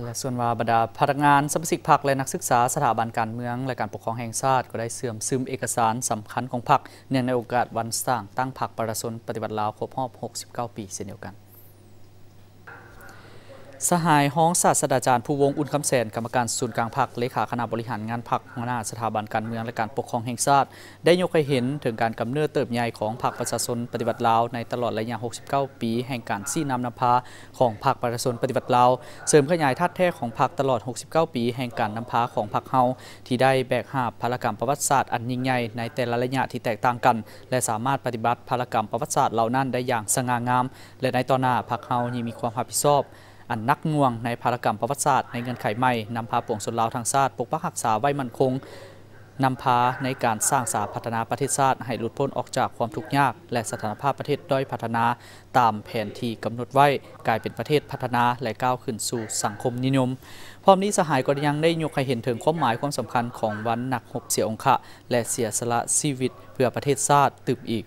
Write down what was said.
และส่วนว่าบรรดาพนักงานสมสิกพักและนักศึกษาสถาบันการเมืองและการปกครองแห่งชาติก็ได้เสื่อมซึมเอกสารสำคัญของพักเนื่องในโอกาสวันสร้างตั้งพักประชาชนปฏิบัติลาว ครบรอบ 69 ปีเช่นเดียวกันสหาย ห้อง ศาสตราจารย์ผู้วง อุ่นคำแสน กรรมการศูนย์กลางพักเลขาคณะบริหารงานพักหัวหน้าสถาบันการเมืองและการปกครองแห่งชาติได้ยกให้เห็นถึงการกำเนิดเติบใหญ่ของพรรคประชาชนปฏิบัติลาวในตลอดระยะ69 ปี แห่งการซี่นำนำพาของพรรคประชาชนปฏิบัติลาวเสริมขยายทัดแท้ของพรรคตลอด 69 ปี แห่งการนำพาของพรรคเฮาที่ได้แบกหาบภารกรรมประวัติศาสตร์อันยิ่งใหญ่ในแต่ละระยะที่แตกต่างกัน และสามารถปฏิบัติภารกรรมประวัติศาสตร์เหล่านั้น ได้อย่างสง่างามและในตอนหน้าพรรคเฮายังมีความรับผิดชอบอันนักน่วงในภารกรรมประวัติศาสตร์ในเงินไขใหม่ นำพาปวงสุนลาวทางศาต์ปกปักหักษาไว้มั่นคง นำพา ในการสร้างสาพัฒนาประเทศชาติให้หลุดพ้นออกจากความทุกข์ยาก และสถานภาพประเทศด้อยพัฒนาตามแผนที่กำหนดไว้กลายเป็นประเทศพัฒนาและก้าวขึ้นสู่สังคมนิยมพร้อมนี้สหายก็ยังได้ยกให้เห็นถึงความหมายความสำคัญของวันหนักหบเสียองค์ะและเสียสละชีวิตเพื่อประเทศชาติตืบอีก